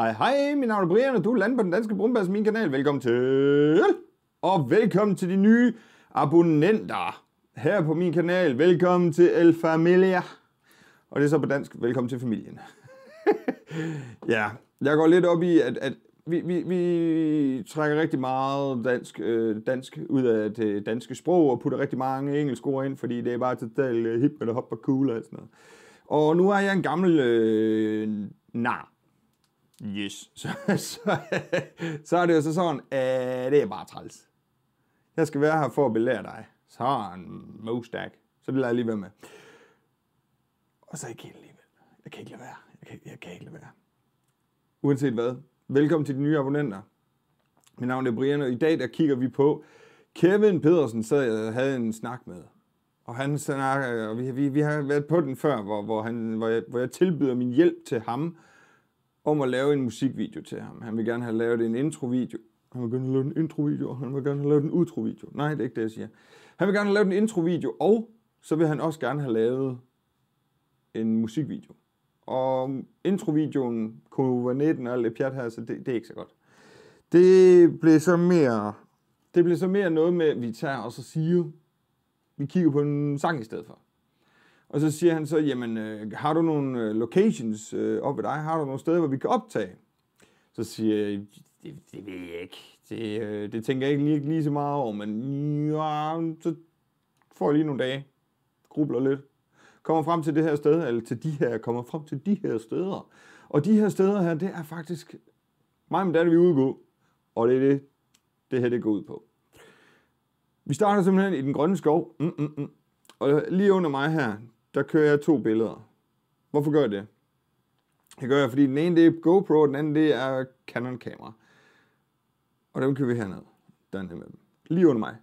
Hej hej, mit navn er Brian, og du er på den danske Brumbas, min kanal. Velkommen til, og velkommen til de nye abonnenter her på min kanal. Velkommen til El Familia, og det er så på dansk, velkommen til familien. ja, jeg går lidt op i, at, at vi, vi, vi trækker rigtig meget dansk, øh, dansk ud af det danske sprog, og putter rigtig mange engelske ord ind, fordi det er bare totalt øh, hip, eller hop og cool og sådan noget. Og nu er jeg en gammel øh, nar Yes. Så, så, så er det jo så sådan, at øh, det er bare træls. Jeg skal være her for at belære dig. Så har han mostak. Så det lader jeg lige være med. Og så er jeg ikke helt alligevel. Jeg kan ikke lade være. Jeg kan, jeg kan ikke lade være. Uanset hvad. Velkommen til de nye abonnenter. Mit navn er Brian, og i dag der kigger vi på Kevin Pedersen, så jeg havde en snak med. Og han snakker, og vi, vi, vi har været på den før, hvor, hvor, han, hvor, jeg, hvor jeg tilbyder min hjælp til ham, om at lave en musikvideo til ham. Han vil gerne have lavet en introvideo. Han vil gerne have lavet en introvideo, og han vil gerne have lavet en utrovideo. Nej, det er ikke det, jeg siger. Han vil gerne have lavet en introvideo, og så vil han også gerne have lavet en musikvideo. Og introvideoen, Covid-19 og alt pjat her, så det, det er ikke så godt. Det blev så mere... Det blev så mere noget med, at vi tager og så siger, vi kigger på en sang i stedet for. Og så siger han så, jamen, øh, har du nogle øh, locations øh, op ved dig? Har du nogle steder, hvor vi kan optage? Så siger jeg, det, det ved jeg ikke. Det, øh, det tænker jeg ikke lige, lige så meget over, men ja, så får jeg lige nogle dage. Grubler lidt. Kommer frem til det her sted, eller til de her, kommer frem til de her steder. Og de her steder her, det er faktisk mig med min datter, vi udgå. Og det er det, det her det går ud på. Vi starter simpelthen i den grønne skov. Mm, mm, mm. Og lige under mig her, der kører jeg to billeder. Hvorfor gør jeg det? Det gør jeg, fordi den ene det er GoPro, og den anden det er Canon-kamera. Og dem kører vi herned. er med dem. Lige under mig.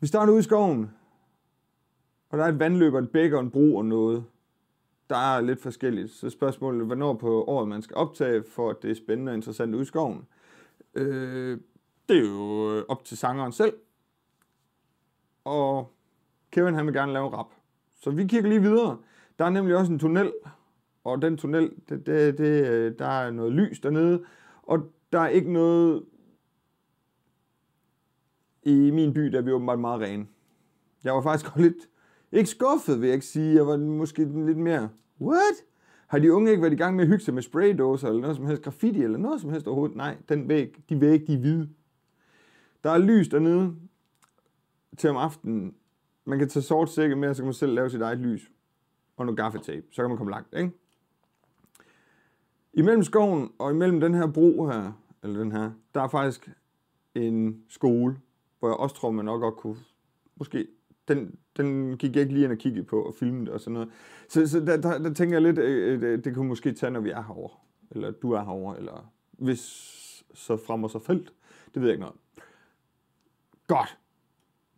Vi starter ude i skoven. Og der er et vandløb, og et bæk, og en bro og noget. Der er lidt forskelligt. Så spørgsmålet er, hvornår på året man skal optage, for at det er spændende og interessant ude i skoven. Øh, det er jo øh, op til sangeren selv. Og Kevin han vil gerne lave rap. Så vi kigger lige videre. Der er nemlig også en tunnel, og den tunnel, det, det, det, øh, der er noget lys dernede, og der er ikke noget... I min by, der er vi åbenbart meget rene. Jeg var faktisk lidt... Ikke skuffet, vil jeg ikke sige. Jeg var måske lidt mere... What? Har de unge ikke været i gang med at hygge sig med spraydåser, eller noget som helst graffiti, eller noget som helst overhovedet? Nej, den væg, de væg, de er hvide. Der er lys dernede til om aftenen, man kan tage sortsække med, og så kan man selv lave sit eget lys. Og noget gaffetape. Så kan man komme langt, ikke? Imellem skoven og imellem den her bro her, eller den her, der er faktisk en skole, hvor jeg også tror, man nok godt kunne... Måske... Den, den gik jeg ikke lige ind og kigge på og filme og sådan noget. Så, så der, der, der tænker jeg lidt, øh, øh, det, det kunne måske tage, når vi er herovre. Eller du er herovre, eller hvis så frem og så felt. Det ved jeg ikke noget Godt.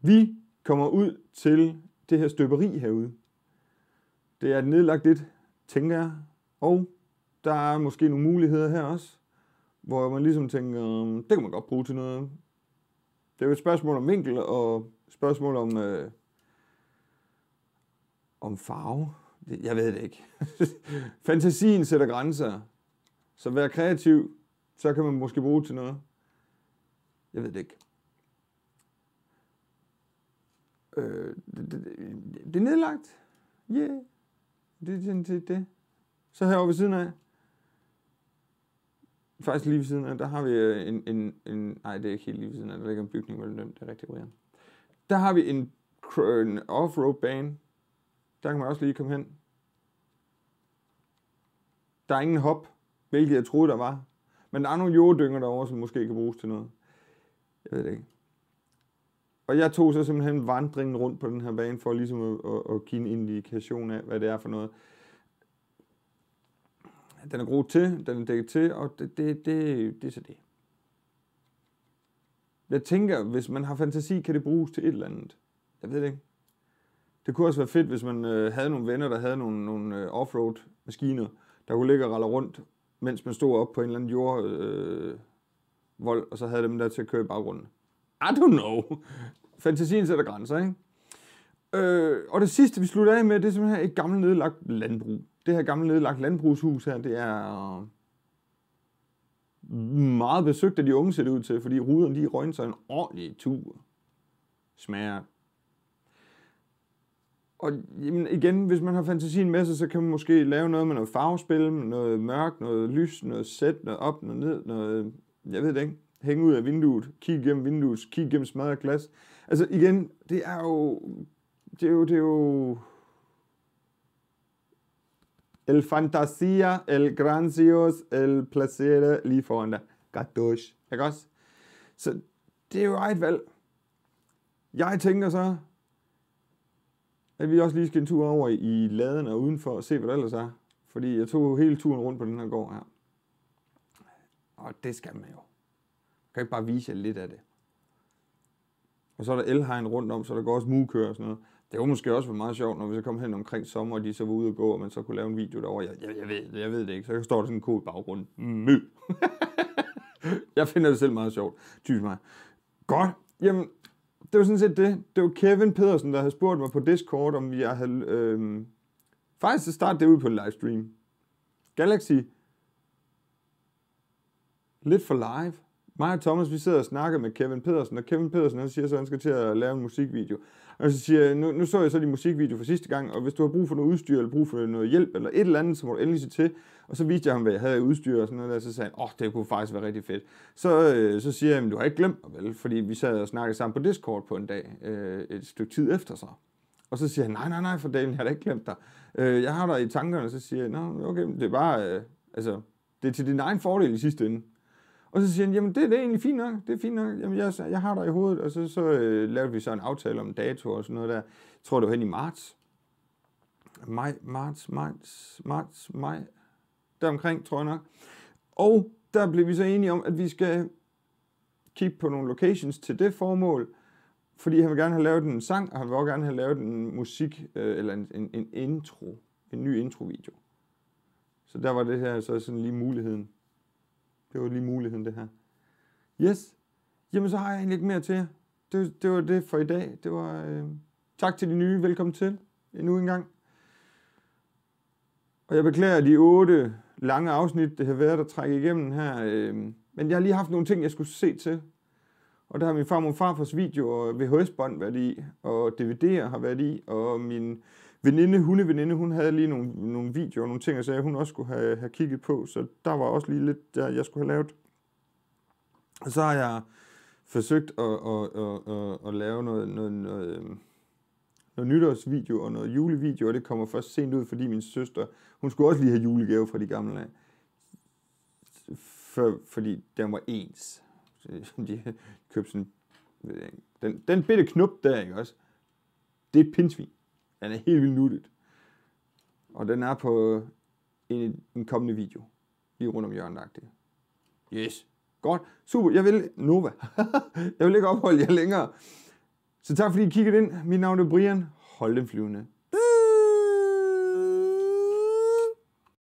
Vi kommer ud til det her støberi herude. Det er nedlagt lidt, tænker jeg. Og der er måske nogle muligheder her også, hvor man ligesom tænker, hmm, det kan man godt bruge til noget. Det er jo et spørgsmål om vinkel og spørgsmål om, øh, om farve. Jeg ved det ikke. Fantasien sætter grænser. Så vær kreativ, så kan man måske bruge til noget. Jeg ved det ikke. øh, det, det, er nedlagt. Ja, yeah. det er sådan set det. Så herovre ved siden af, faktisk lige ved siden af, der har vi øh, en, en, en nej, det er ikke helt lige ved siden af, der ligger en bygning, hvor det er rigtig Brian. Der har vi en, en off-road bane. Der kan man også lige komme hen. Der er ingen hop, hvilket jeg troede, der var. Men der er nogle jorddynger derovre, som måske kan bruges til noget. Jeg ved det ikke og jeg tog så simpelthen vandringen rundt på den her bane, for ligesom at, at, at give en indikation af, hvad det er for noget. Den er groet til, den er dækket til, og det, det, det, det er så det. Jeg tænker, hvis man har fantasi, kan det bruges til et eller andet. Jeg ved det ikke. Det kunne også være fedt, hvis man øh, havde nogle venner, der havde nogle, nogle øh, offroad-maskiner, der kunne ligge og ralle rundt, mens man stod op på en eller anden jordvold, øh, og så havde dem der til at køre i baggrunden. I don't know. Fantasien sætter grænser, ikke? Øh, og det sidste, vi slutter af med, det er simpelthen et gammelt nedlagt landbrug. Det her gamle nedlagt landbrugshus her, det er øh, meget besøgt af de unge ser det ud til, fordi ruderne de røgner sig en ordentlig tur. Smager. Og jamen, igen, hvis man har fantasien med sig, så kan man måske lave noget med noget farvespil, noget mørk, noget lys, noget sæt, noget op, noget ned, noget... Jeg ved det ikke hænge ud af vinduet, kigge gennem vinduet, kigge gennem smadret glas. Altså igen, det er jo... Det er jo... Det er jo El fantasia, el grandios, el placere lige foran dig. Gadosh. Ikke også? Så det er jo et valg. Jeg tænker så, at vi også lige skal en tur over i laden og udenfor og se, hvad der ellers er. Fordi jeg tog hele turen rundt på den her gård her. Og det skal man jo. Kan ikke bare vise jer lidt af det? Og så er der elhegn rundt om, så der går også mugekører og sådan noget. Det var måske også være meget sjovt, når vi så kom hen omkring sommer, og de så var ude og gå, og man så kunne lave en video derover. Jeg, jeg, jeg, ved, jeg ved det ikke. Så står der sådan en cool baggrund. Mø. jeg finder det selv meget sjovt. Typisk mig. Godt. Jamen, det var sådan set det. Det var Kevin Pedersen, der havde spurgt mig på Discord, om jeg havde... Øh... Faktisk så startede det ud på en livestream. Galaxy. Lidt for live. Mig og Thomas, vi sidder og snakker med Kevin Pedersen, og Kevin Pedersen, han siger så, at han skal til at lave en musikvideo. Og så siger nu, nu så jeg så din musikvideo for sidste gang, og hvis du har brug for noget udstyr, eller brug for noget hjælp, eller et eller andet, så må du endelig se til. Og så viste jeg ham, hvad jeg havde udstyr og sådan noget, og så sagde han, åh, oh, det kunne faktisk være rigtig fedt. Så, øh, så siger jeg, du har ikke glemt mig vel, fordi vi sad og snakkede sammen på Discord på en dag, øh, et stykke tid efter så. Og så siger han, nej, nej, nej, for dagen, jeg har da ikke glemt dig. Øh, jeg har dig i tankerne, og så siger jeg, nå, okay, det er bare, øh, altså, det er til din egen fordel i sidste ende. Og så siger han, jamen det, det er egentlig fint nok, det er fint nok, jamen jeg, jeg har dig i hovedet. Og så, så øh, lavede vi så en aftale om dato og sådan noget der. Jeg tror, det var hen i marts. Maj, marts, marts, marts, maj. Der omkring, tror jeg nok. Og der blev vi så enige om, at vi skal kigge på nogle locations til det formål, fordi han vil gerne have lavet en sang, og han vil også gerne have lavet en musik, øh, eller en, en, en intro, en ny introvideo. Så der var det her så sådan lige muligheden. Det var lige muligheden, det her. Yes. Jamen, så har jeg egentlig ikke mere til jer. Det, det var det for i dag. Det var... Øh, tak til de nye. Velkommen til. Endnu en gang. Og jeg beklager de otte lange afsnit, det har været at trække igennem her. Øh, men jeg har lige haft nogle ting, jeg skulle se til. Og der har min far og farfars video og VHS-bånd været i, og DVD'er har været i, og min veninde, veninde, hun havde lige nogle, nogle videoer, nogle ting, og sagde, hun også skulle have, have kigget på, så der var også lige lidt, der jeg skulle have lavet. Og så har jeg forsøgt at, at, at, at, at lave noget, noget, noget, øhm, noget nytårsvideo og noget julevideo, og det kommer først sent ud, fordi min søster, hun skulle også lige have julegave fra de gamle af. For, fordi den var ens. De købte sådan, den, den bitte knup der, ikke også? Det er et pindsvin. Den er helt vildt nuttet. Og den er på en, en kommende video. Lige rundt om hjørnet Yes. Godt. Super. Jeg vil... Nova. jeg vil ikke opholde jer længere. Så tak fordi I kiggede ind. Mit navn er Brian. Hold den flyvende.